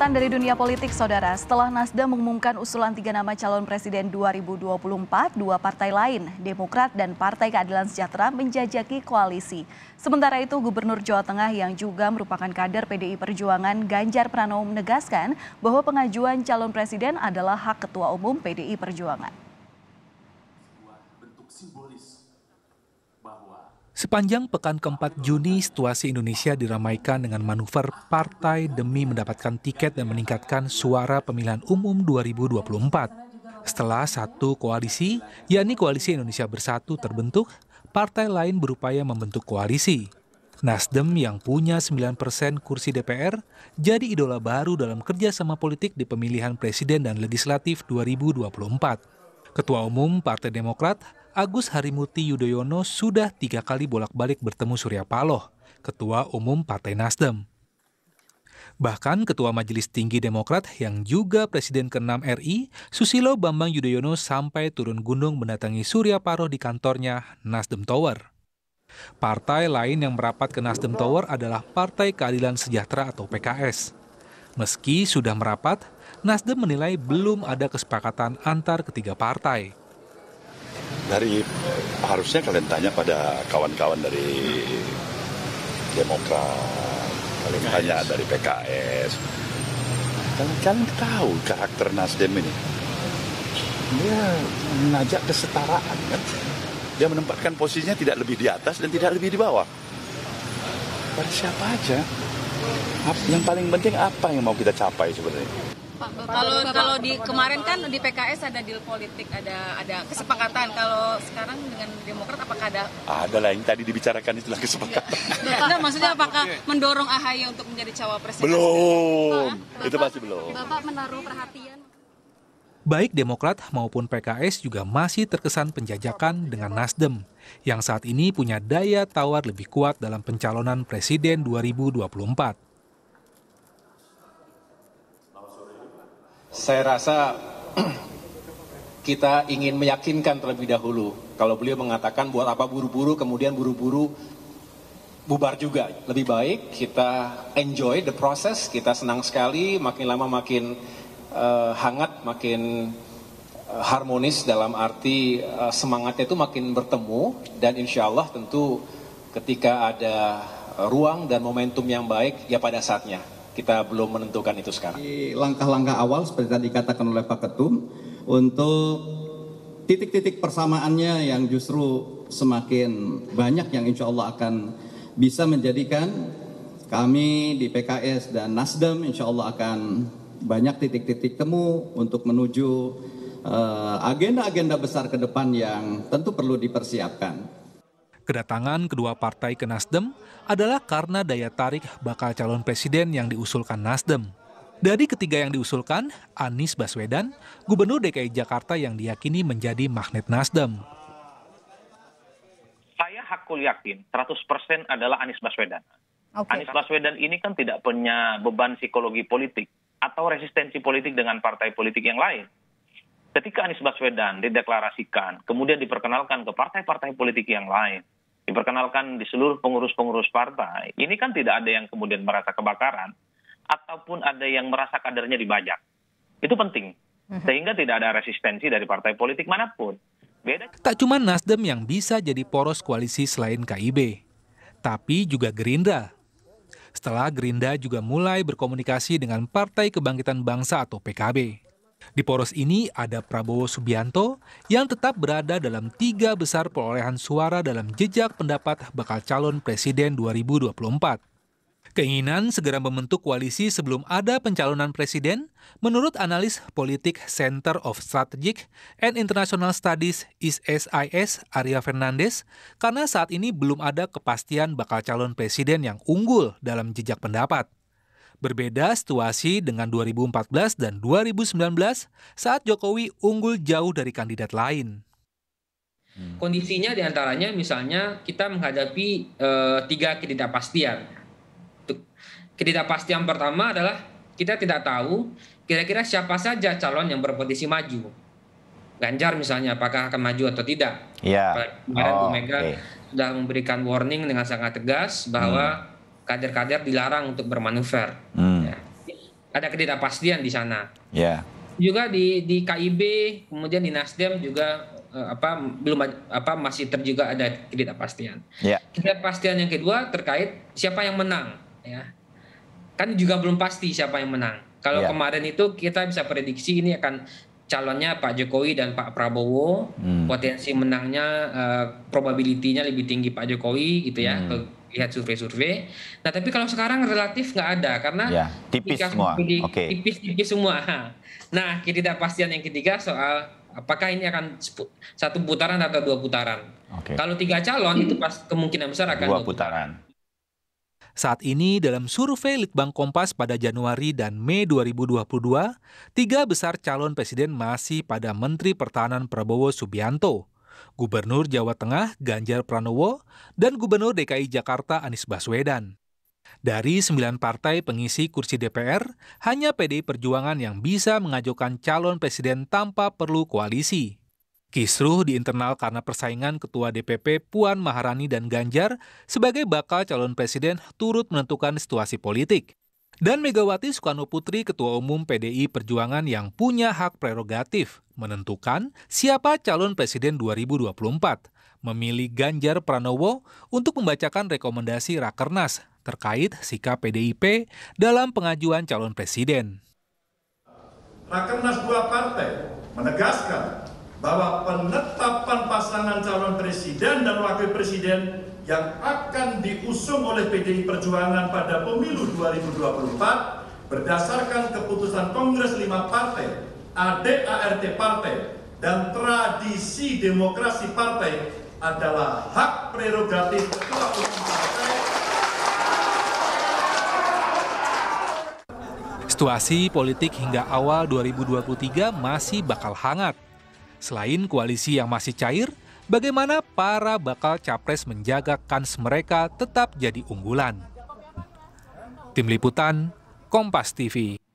Catatan dari dunia politik, Saudara, setelah Nasdem mengumumkan usulan tiga nama calon presiden 2024, dua partai lain, Demokrat dan Partai Keadilan Sejahtera, menjajaki koalisi. Sementara itu, Gubernur Jawa Tengah yang juga merupakan kader PDI Perjuangan, Ganjar Pranowo menegaskan bahwa pengajuan calon presiden adalah hak Ketua Umum PDI Perjuangan. Bentuk simbolis Sepanjang pekan keempat Juni, situasi Indonesia diramaikan dengan manuver partai demi mendapatkan tiket dan meningkatkan suara pemilihan umum 2024. Setelah satu koalisi, yakni Koalisi Indonesia Bersatu terbentuk, partai lain berupaya membentuk koalisi. Nasdem yang punya 9 persen kursi DPR jadi idola baru dalam kerjasama politik di pemilihan presiden dan legislatif 2024. Ketua Umum Partai Demokrat Agus Harimurti Yudhoyono sudah tiga kali bolak-balik bertemu Surya Paloh, Ketua Umum Partai Nasdem. Bahkan Ketua Majelis Tinggi Demokrat yang juga Presiden ke-6 RI, Susilo Bambang Yudhoyono sampai turun gunung mendatangi Surya Paloh di kantornya Nasdem Tower. Partai lain yang merapat ke Nasdem Tower adalah Partai Keadilan Sejahtera atau PKS. Meski sudah merapat, Nasdem menilai belum ada kesepakatan antar ketiga partai dari harusnya kalian tanya pada kawan-kawan dari Demokrat, kalian PKS. tanya dari PKS. Kalian, kalian tahu karakter Nasdem ini. Dia mengajak kesetaraan kan. Dia menempatkan posisinya tidak lebih di atas dan tidak lebih di bawah. Pada siapa aja. Yang paling penting apa yang mau kita capai sebenarnya. Kalau kalau di kemarin kan di PKS ada deal politik, ada ada kesepakatan. Kalau sekarang dengan Demokrat apakah ada? Ada lah yang tadi dibicarakan itu lagi kesepakatan. Nah, maksudnya apakah mendorong AHY untuk menjadi cawapres? Belum. Bapak, itu pasti belum. Bapak menaruh perhatian Baik Demokrat maupun PKS juga masih terkesan penjajakan dengan Nasdem, yang saat ini punya daya tawar lebih kuat dalam pencalonan Presiden 2024. saya rasa kita ingin meyakinkan terlebih dahulu. Kalau beliau mengatakan buat apa buru-buru, kemudian buru-buru bubar juga. Lebih baik kita enjoy the process, kita senang sekali, makin lama makin uh, hangat, makin uh, harmonis dalam arti uh, semangatnya itu makin bertemu. Dan insya Allah tentu ketika ada ruang dan momentum yang baik, ya pada saatnya kita belum menentukan itu sekarang. langkah-langkah awal seperti tadi dikatakan oleh Pak Ketum untuk titik-titik persamaannya yang justru semakin banyak yang insya Allah akan bisa menjadikan kami di PKS dan Nasdem insya Allah akan banyak titik-titik temu untuk menuju eh, agenda -agenda besar ke depan yang tentu perlu dipersiapkan. Kedatangan kedua partai ke Nasdem adalah karena daya tarik bakal calon presiden yang diusulkan Nasdem. Dari ketiga yang diusulkan, Anies Baswedan, Gubernur DKI Jakarta yang diyakini menjadi magnet Nasdem. Saya hakul yakin 100% adalah Anies Baswedan. Okay. Anies Baswedan ini kan tidak punya beban psikologi politik atau resistensi politik dengan partai politik yang lain. Ketika Anies Baswedan dideklarasikan, kemudian diperkenalkan ke partai-partai politik yang lain, diperkenalkan di seluruh pengurus-pengurus partai, ini kan tidak ada yang kemudian merasa kebakaran ataupun ada yang merasa kadernya dibajak. Itu penting. Mhm. Sehingga tidak ada resistensi dari partai politik manapun. Beda. Tak cuma Nasdem yang bisa jadi poros koalisi selain KIB, tapi juga Gerindra. Setelah Gerindra juga mulai berkomunikasi dengan Partai Kebangkitan Bangsa atau PKB. Di poros ini ada Prabowo Subianto yang tetap berada dalam tiga besar perolehan suara dalam jejak pendapat bakal calon presiden 2024. Keinginan segera membentuk koalisi sebelum ada pencalonan presiden, menurut analis politik Center of Strategic and International Studies ISIS Arya Fernandes, karena saat ini belum ada kepastian bakal calon presiden yang unggul dalam jejak pendapat. Berbeda situasi dengan 2014 dan 2019 saat Jokowi unggul jauh dari kandidat lain. Hmm. Kondisinya diantaranya misalnya kita menghadapi e, tiga ketidakpastian. Ketidakpastian pertama adalah kita tidak tahu kira-kira siapa saja calon yang berpotensi maju. Ganjar misalnya apakah akan maju atau tidak. Ya. Yeah. oh, Mega okay. sudah memberikan warning dengan sangat tegas bahwa hmm kader-kader dilarang untuk bermanuver. Hmm. Ya. Ada ketidakpastian di sana. Yeah. Juga di di KIB, kemudian di Nasdem juga eh, apa belum apa masih terjuga ada ketidakpastian. Yeah. Ketidakpastian yang kedua terkait siapa yang menang. Ya. Kan juga belum pasti siapa yang menang. Kalau yeah. kemarin itu kita bisa prediksi ini akan calonnya Pak Jokowi dan Pak Prabowo, hmm. potensi menangnya uh, eh, probabilitinya lebih tinggi Pak Jokowi gitu ya. Hmm lihat survei-survei. Nah, tapi kalau sekarang relatif nggak ada karena ya, tipis semua. Di, okay. Tipis-tipis semua. Nah, ketidakpastian yang ketiga soal apakah ini akan satu putaran atau dua putaran. Okay. Kalau tiga calon itu pas kemungkinan besar akan dua, putaran. Saat ini dalam survei Litbang Kompas pada Januari dan Mei 2022, tiga besar calon presiden masih pada Menteri Pertahanan Prabowo Subianto. Gubernur Jawa Tengah Ganjar Pranowo, dan Gubernur DKI Jakarta Anies Baswedan. Dari sembilan partai pengisi kursi DPR, hanya PDI Perjuangan yang bisa mengajukan calon presiden tanpa perlu koalisi. Kisruh di internal karena persaingan Ketua DPP Puan Maharani dan Ganjar sebagai bakal calon presiden turut menentukan situasi politik. Dan Megawati Soekarno Putri Ketua Umum PDI Perjuangan yang punya hak prerogatif menentukan siapa calon presiden 2024, memilih Ganjar Pranowo untuk membacakan rekomendasi Rakernas terkait sikap PDIP dalam pengajuan calon presiden. Rakernas dua partai menegaskan bahwa penetapan pasangan calon presiden dan wakil presiden yang akan diusung oleh PDI Perjuangan pada pemilu 2024 berdasarkan keputusan Kongres 5 Partai, ADART Partai, dan tradisi demokrasi partai adalah hak prerogatif Ketua Umum Partai. Situasi politik hingga awal 2023 masih bakal hangat. Selain koalisi yang masih cair, bagaimana para bakal capres menjaga kans mereka tetap jadi unggulan. Tim Liputan, Kompas TV.